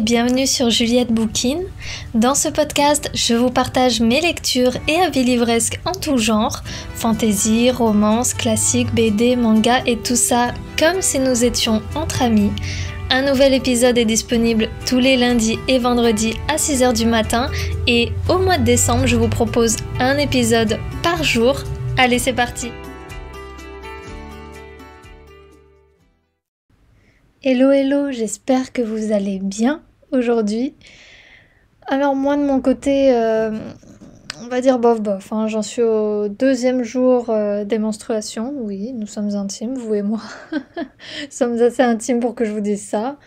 bienvenue sur Juliette Bookin. Dans ce podcast, je vous partage mes lectures et avis livresques en tout genre, fantaisie, romance, classique, BD, manga et tout ça comme si nous étions entre amis. Un nouvel épisode est disponible tous les lundis et vendredis à 6h du matin et au mois de décembre, je vous propose un épisode par jour. Allez, c'est parti! Hello hello, j'espère que vous allez bien aujourd'hui. Alors moi de mon côté, euh, on va dire bof bof, hein. j'en suis au deuxième jour euh, des menstruations, oui, nous sommes intimes, vous et moi, sommes assez intimes pour que je vous dise ça.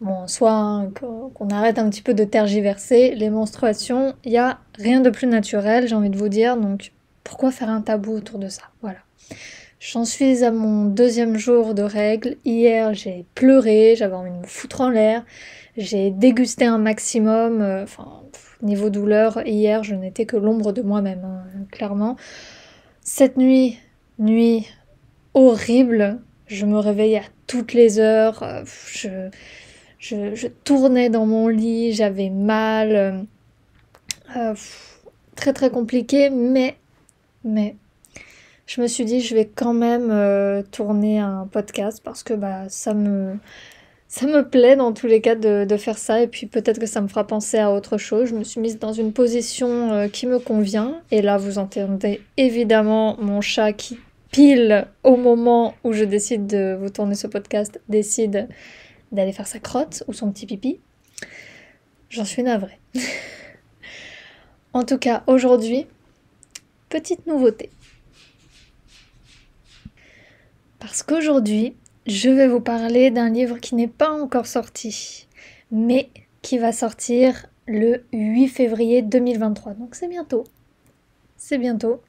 Bon, soit hein, qu'on arrête un petit peu de tergiverser, les menstruations, il n'y a rien de plus naturel, j'ai envie de vous dire, donc pourquoi faire un tabou autour de ça Voilà. J'en suis à mon deuxième jour de règles. Hier, j'ai pleuré, j'avais envie de me foutre en l'air. J'ai dégusté un maximum. Euh, niveau douleur, hier, je n'étais que l'ombre de moi-même, hein, clairement. Cette nuit, nuit horrible. Je me réveillais à toutes les heures. Euh, je, je, tournais dans mon lit, j'avais mal. Euh, très très compliqué, mais, mais je me suis dit je vais quand même euh, tourner un podcast parce que bah ça me ça me plaît dans tous les cas de, faire ça et puis peut-être que ça me fera penser à autre chose. Je me suis mise dans une position euh, qui me convient et là vous entendez évidemment mon chat qui pile au moment où je décide de vous tourner ce podcast décide d'aller faire sa crotte ou son petit pipi. J'en suis navrée. en tout cas aujourd'hui, petite nouveauté parce qu'aujourd'hui, je vais vous parler d'un livre qui n'est pas encore sorti, mais qui va sortir le 8 février 2023. Donc c'est bientôt. C'est bientôt.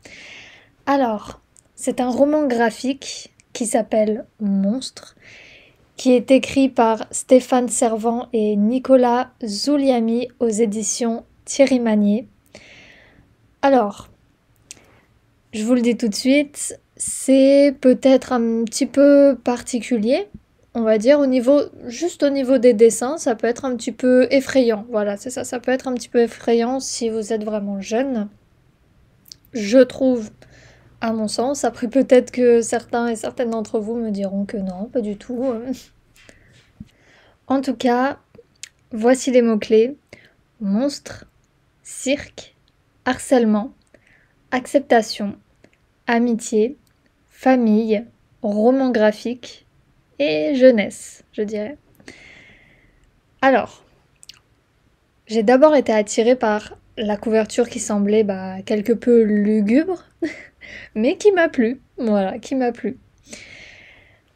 Alors, c'est un roman graphique qui s'appelle Monstre, qui est écrit par Stéphane Servant et Nicolas Zouliami aux éditions Thierry Manier. Alors, je vous le dis tout de suite, c'est peut-être un petit peu particulier, on va dire, au niveau, juste au niveau des dessins, ça peut être un petit peu effrayant. Voilà, c'est ça, ça peut être un petit peu effrayant si vous êtes vraiment jeune. Je trouve, à mon sens, après peut-être que certains et certaines d'entre vous me diront que non, pas du tout. Hein. en tout cas, voici les mots-clés. Monstre, cirque, harcèlement, acceptation, amitié, famille, roman graphique et jeunesse, je dirais. Alors, j'ai d'abord été attirée par la couverture qui semblait bah, quelque peu lugubre, mais qui m'a plu. Voilà, qui m'a plu.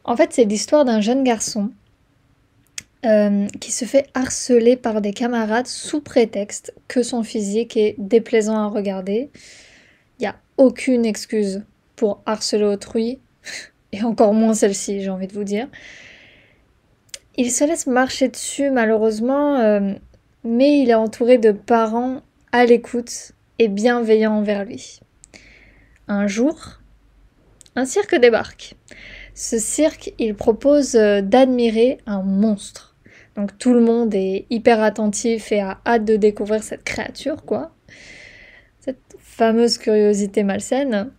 En fait, c'est l'histoire d'un jeune garçon euh, qui se fait harceler par des camarades sous prétexte que son physique est déplaisant à regarder. Il n'y a aucune excuse pour harceler autrui, et encore moins celle-ci, j'ai envie de vous dire. Il se laisse marcher dessus malheureusement, euh, mais il est entouré de parents à l'écoute et bienveillants envers lui. Un jour, un cirque débarque. Ce cirque, il propose euh, d'admirer un monstre. Donc tout le monde est hyper attentif et a hâte de découvrir cette créature, quoi. Cette fameuse curiosité malsaine.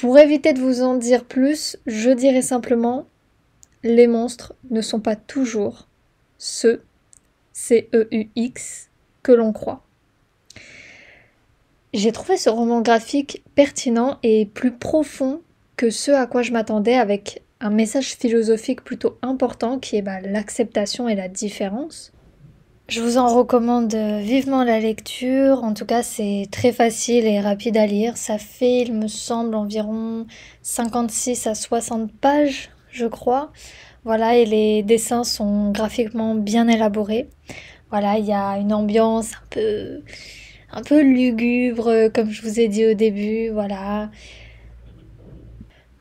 Pour éviter de vous en dire plus, je dirais simplement, les monstres ne sont pas toujours ceux, e x que l'on croit. J'ai trouvé ce roman graphique pertinent et plus profond que ce à quoi je m'attendais avec un message philosophique plutôt important qui est bah, l'acceptation et la différence. Je vous en recommande euh, vivement la lecture. En tout cas, c'est très facile et rapide à lire. Ça fait, il me semble, environ 56 à 60 pages, je crois. Voilà, et les dessins sont graphiquement bien élaborés. Voilà, il y a une ambiance un peu, un peu lugubre, comme je vous ai dit au début. Voilà.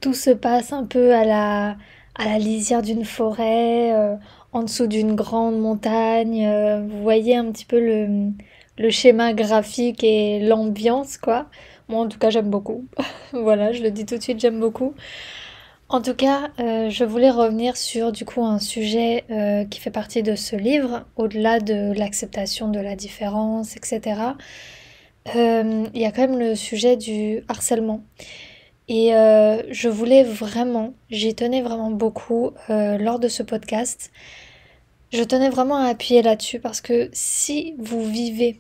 Tout se passe un peu à la, à la lisière d'une forêt. Euh, en dessous d'une grande montagne. Euh, vous voyez un petit peu le, schéma graphique et l'ambiance, quoi. Moi, en tout cas, j'aime beaucoup. voilà, je le dis tout de suite, j'aime beaucoup. En tout cas, euh, je voulais revenir sur du coup un sujet euh, qui fait partie de ce livre, au-delà de l'acceptation de la différence, etc. Il y a quand même le sujet du harcèlement. Et euh, je voulais vraiment, j'y tenais vraiment beaucoup euh, lors de ce podcast. Je tenais vraiment à appuyer là-dessus parce que si vous vivez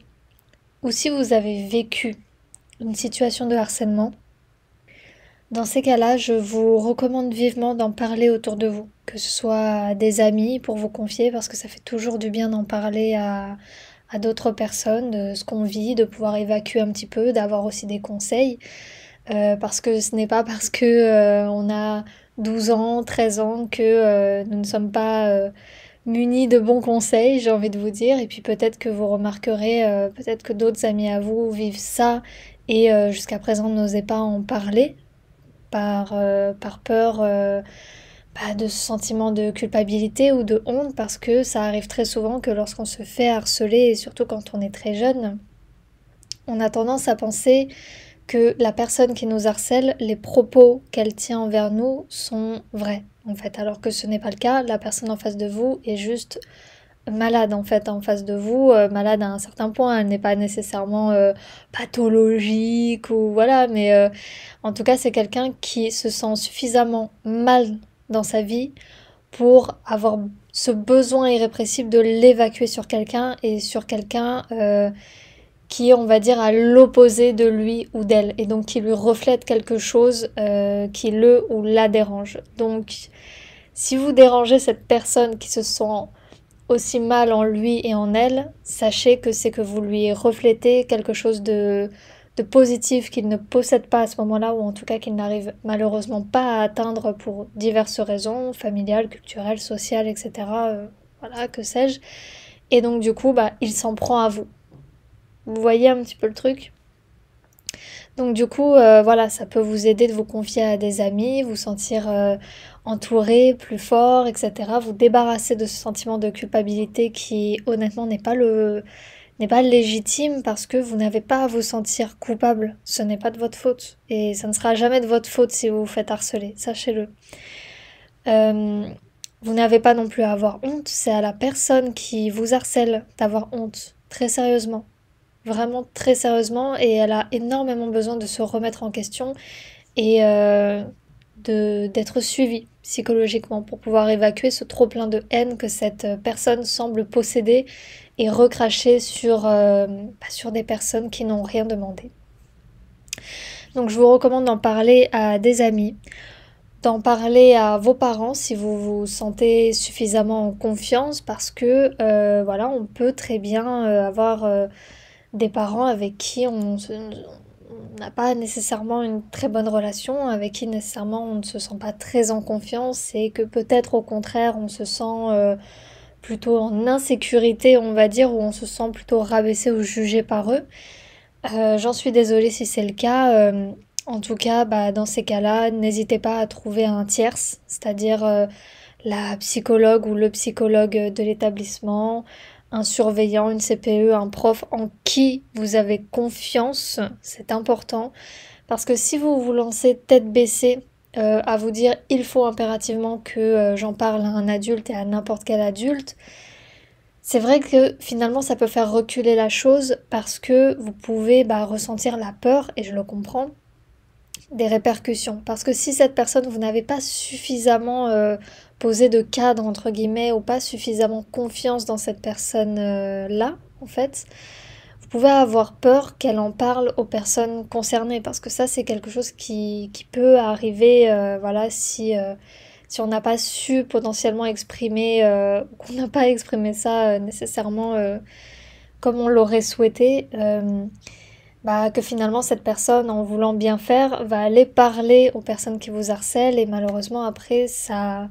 ou si vous avez vécu une situation de harcèlement, dans ces cas-là, je vous recommande vivement d'en parler autour de vous, que ce soit à des amis pour vous confier, parce que ça fait toujours du bien d'en parler à d'autres personnes, de ce qu'on vit, de pouvoir évacuer un petit peu, d'avoir aussi des conseils. Euh, parce que ce n'est pas parce que euh, on a 12 ans, 13 ans que euh, nous ne sommes pas munis de bons conseils, j'ai envie de vous dire. Et puis peut-être que vous remarquerez, peut-être que d'autres amis à vous vivent ça et jusqu'à présent n'osaient pas en parler par, par peur bah, de ce sentiment de culpabilité ou de honte, parce que ça arrive très souvent que lorsqu'on se fait harceler, et surtout quand on est très jeune, on a tendance à penser que la personne qui nous harcèle, les propos qu'elle tient envers nous sont vrais, en fait. Alors que ce n'est pas le cas, la personne en face de vous est juste malade en fait en face de vous, euh, malade à un certain point, elle n'est pas nécessairement euh, pathologique ou voilà, mais euh, en tout cas c'est quelqu'un qui se sent suffisamment mal dans sa vie pour avoir ce besoin irrépressible de l'évacuer sur quelqu'un et sur quelqu'un qui est, on va dire, à l'opposé de lui ou d'elle, et donc qui lui reflète quelque chose euh, qui le ou la dérange. Donc, si vous dérangez cette personne qui se sent aussi mal en lui et en elle, sachez que c'est que vous lui reflétez quelque chose de, positif qu'il ne possède pas à ce moment-là, ou en tout cas qu'il n'arrive malheureusement pas à atteindre pour diverses raisons, familiales, culturelles, sociales, etc. Euh, voilà, que sais-je. Et donc du coup, bah, il s'en prend à vous. Vous voyez un petit peu le truc donc du coup, euh, voilà, ça peut vous aider de vous confier à des amis, vous sentir euh, entouré, plus fort, etc. Vous débarrasser de ce sentiment de culpabilité qui, honnêtement, n'est pas le n'est pas légitime parce que vous n'avez pas à vous sentir coupable. Ce n'est pas de votre faute et ça ne sera jamais de votre faute si vous vous faites harceler. Sachez-le. Euh, vous n'avez pas non plus à avoir honte. C'est à la personne qui vous harcèle d'avoir honte. Très sérieusement vraiment très sérieusement et elle a énormément besoin de se remettre en question et euh, d'être suivie psychologiquement pour pouvoir évacuer ce trop-plein de haine que cette euh, personne semble posséder et recracher sur, euh, bah, sur des personnes qui n'ont rien demandé. Donc je vous recommande d'en parler à des amis, d'en parler à vos parents si vous vous sentez suffisamment en confiance parce que voilà, on peut très bien avoir des parents avec qui on n'a pas nécessairement une très bonne relation, avec qui nécessairement on ne se sent pas très en confiance et que peut-être au contraire on se sent euh, plutôt en insécurité, on va dire, ou on se sent plutôt rabaissé ou jugé par eux. Euh, j'en suis désolée si c'est le cas. Euh, en tout cas, bah, dans ces cas-là, n'hésitez pas à trouver un tierce, c'est-à-dire la psychologue ou le psychologue de l'établissement, un surveillant, une CPE, un prof en qui vous avez confiance, c'est important. Parce que si vous vous lancez tête baissée euh, à vous dire il faut impérativement que euh, j'en parle à un adulte et à n'importe quel adulte, c'est vrai que finalement ça peut faire reculer la chose parce que vous pouvez bah, ressentir la peur, et je le comprends, des répercussions. Parce que si cette personne, vous n'avez pas suffisamment euh, poser de cadre, entre guillemets, ou pas suffisamment confiance dans cette personne-là, en fait, vous pouvez avoir peur qu'elle en parle aux personnes concernées, parce que ça, c'est quelque chose qui, peut arriver, euh, voilà, si, euh, si on n'a pas su potentiellement exprimer, euh, qu'on n'a pas exprimé ça nécessairement comme on l'aurait souhaité. Bah, que finalement cette personne, en voulant bien faire, va aller parler aux personnes qui vous harcèlent et malheureusement après ça,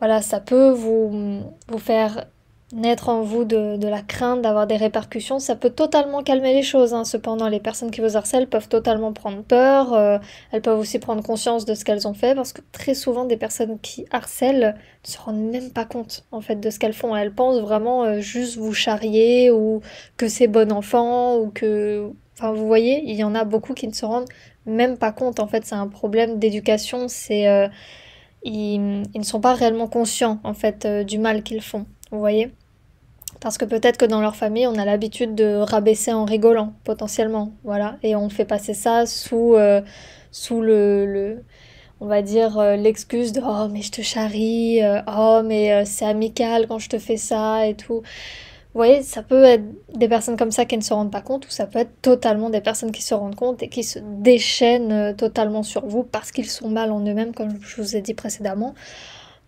voilà, ça peut vous, vous faire naître en vous de, la crainte d'avoir des répercussions, ça peut totalement calmer les choses. Hein. Cependant, les personnes qui vous harcèlent peuvent totalement prendre peur, euh, elles peuvent aussi prendre conscience de ce qu'elles ont fait, parce que très souvent, des personnes qui harcèlent ne se rendent même pas compte en fait de ce qu'elles font. Elles pensent vraiment euh, juste vous charrier ou que c'est bon enfant ou que... Enfin, vous voyez, il y en a beaucoup qui ne se rendent même pas compte. En fait, c'est un problème d'éducation, c'est... Euh, ils, ne sont pas réellement conscients en fait euh, du mal qu'ils font, vous voyez Parce que peut-être que dans leur famille, on a l'habitude de rabaisser en rigolant, potentiellement, voilà, et on fait passer ça sous, euh, sous le, on va dire, euh, l'excuse de « oh mais je te charrie, oh mais c'est amical quand je te fais ça et tout », voyez, ça peut être des personnes comme ça qui ne se rendent pas compte, ou ça peut être totalement des personnes qui se rendent compte et qui se déchaînent euh, totalement sur vous parce qu'ils sont mal en eux-mêmes, comme je vous ai dit précédemment.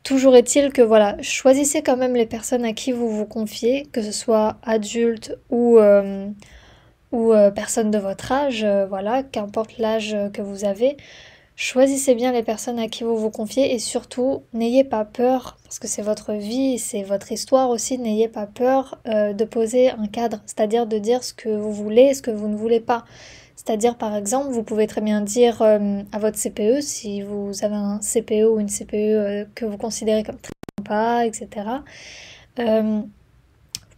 Toujours est-il que voilà, choisissez quand même les personnes à qui vous vous confiez, que ce soit adultes ou, euh, euh, personnes de votre âge, voilà, qu'importe l'âge que vous avez. Choisissez bien les personnes à qui vous vous confiez et surtout n'ayez pas peur, parce que c'est votre vie, c'est votre histoire aussi, n'ayez pas peur euh, de poser un cadre, c'est-à-dire de dire ce que vous voulez ce que vous ne voulez pas. C'est-à-dire par exemple, vous pouvez très bien dire euh, à votre CPE, si vous avez un CPE ou une CPE euh, que vous considérez comme très sympa, etc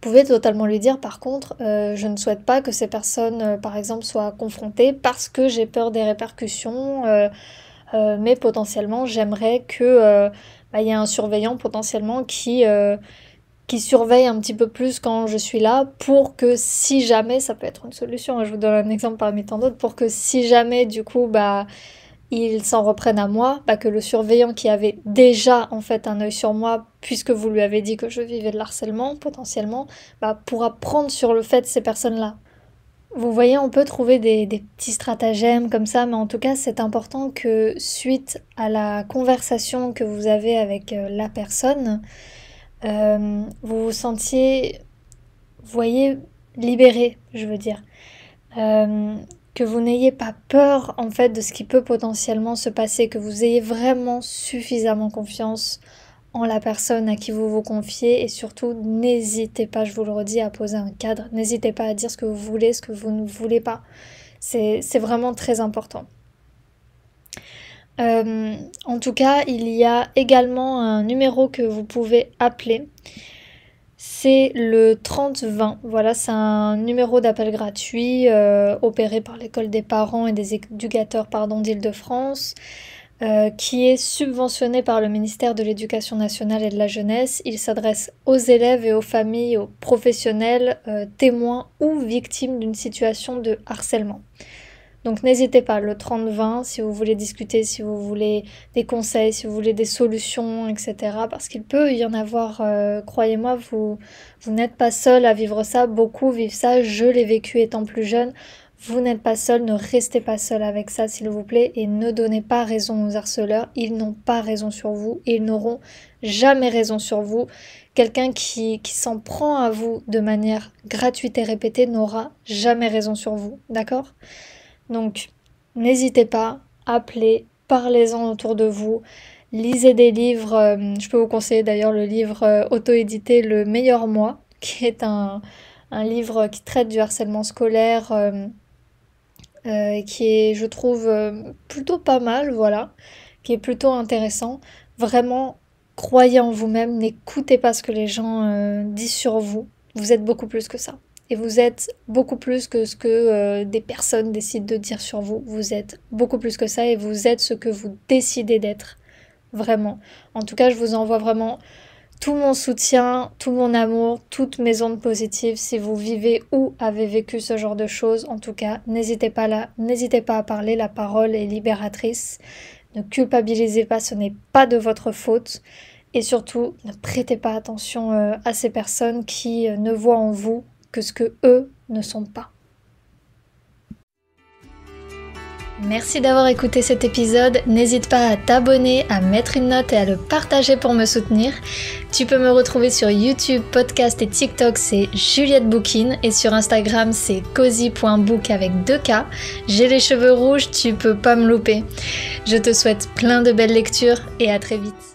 pouvez totalement lui dire par contre, euh, je ne souhaite pas que ces personnes, euh, par exemple, soient confrontées parce que j'ai peur des répercussions, euh, mais potentiellement, j'aimerais que bah, il y ait un surveillant potentiellement qui, qui surveille un petit peu plus quand je suis là pour que si jamais, ça peut être une solution, hein, je vous donne un exemple parmi tant d'autres, pour que si jamais, du coup, bah ils s'en reprennent à moi, bah que le surveillant qui avait déjà en fait un œil sur moi, puisque vous lui avez dit que je vivais de l'harcèlement potentiellement, bah pourra prendre sur le fait ces personnes-là. Vous voyez, on peut trouver des, petits stratagèmes comme ça, mais en tout cas, c'est important que suite à la conversation que vous avez avec euh, la personne, euh, vous vous sentiez, voyez, libéré, je veux dire. Euh, que vous n'ayez pas peur en fait de ce qui peut potentiellement se passer, que vous ayez vraiment suffisamment confiance en la personne à qui vous vous confiez et surtout n'hésitez pas, je vous le redis, à poser un cadre, n'hésitez pas à dire ce que vous voulez, ce que vous ne voulez pas. C'est vraiment très important. Euh, en tout cas, il y a également un numéro que vous pouvez appeler c'est le 3020. Voilà, c'est un numéro d'appel gratuit euh, opéré par l'école des parents et des éducateurs d'Île-de-France. Euh, qui est subventionné par le ministère de l'Éducation nationale et de la jeunesse. Il s'adresse aux élèves et aux familles, aux professionnels, euh, témoins ou victimes d'une situation de harcèlement. Donc n'hésitez pas, le 30-20, si vous voulez discuter, si vous voulez des conseils, si vous voulez des solutions, etc. Parce qu'il peut y en avoir, euh, croyez-moi, vous, vous n'êtes pas seul à vivre ça, beaucoup vivent ça, je l'ai vécu étant plus jeune. Vous n'êtes pas seul, ne restez pas seul avec ça, s'il vous plaît, et ne donnez pas raison aux harceleurs. Ils n'ont pas raison sur vous, ils n'auront jamais raison sur vous. Quelqu'un qui, qui s'en prend à vous de manière gratuite et répétée n'aura jamais raison sur vous, d'accord donc, n'hésitez pas, appelez, parlez-en autour de vous, lisez des livres. Euh, je peux vous conseiller d'ailleurs le livre euh, auto-édité Le meilleur moi, qui est un, livre qui traite du harcèlement scolaire. Euh, qui est, je trouve, plutôt pas mal, voilà, qui est plutôt intéressant. Vraiment, croyez en vous-même, n'écoutez pas ce que les gens disent sur vous. Vous êtes beaucoup plus que ça et vous êtes beaucoup plus que ce que euh, des personnes décident de dire sur vous. Vous êtes beaucoup plus que ça et vous êtes ce que vous décidez d'être. Vraiment. En tout cas, je vous envoie vraiment tout mon soutien, tout mon amour, toutes mes ondes positives. Si vous vivez ou avez vécu ce genre de choses, en tout cas, n'hésitez pas là, n'hésitez pas à parler, la parole est libératrice. Ne culpabilisez pas, ce n'est pas de votre faute. Et surtout, ne prêtez pas attention euh, à ces personnes qui euh, ne voient en vous que ce que eux ne sont pas. Merci d'avoir écouté cet épisode. N'hésite pas à t'abonner, à mettre une note et à le partager pour me soutenir. Tu peux me retrouver sur YouTube, podcast et TikTok, c'est Juliette Bookin. Et sur Instagram, c'est cozy.book avec 2K. J'ai les cheveux rouges, tu peux pas me louper. Je te souhaite plein de belles lectures et à très vite.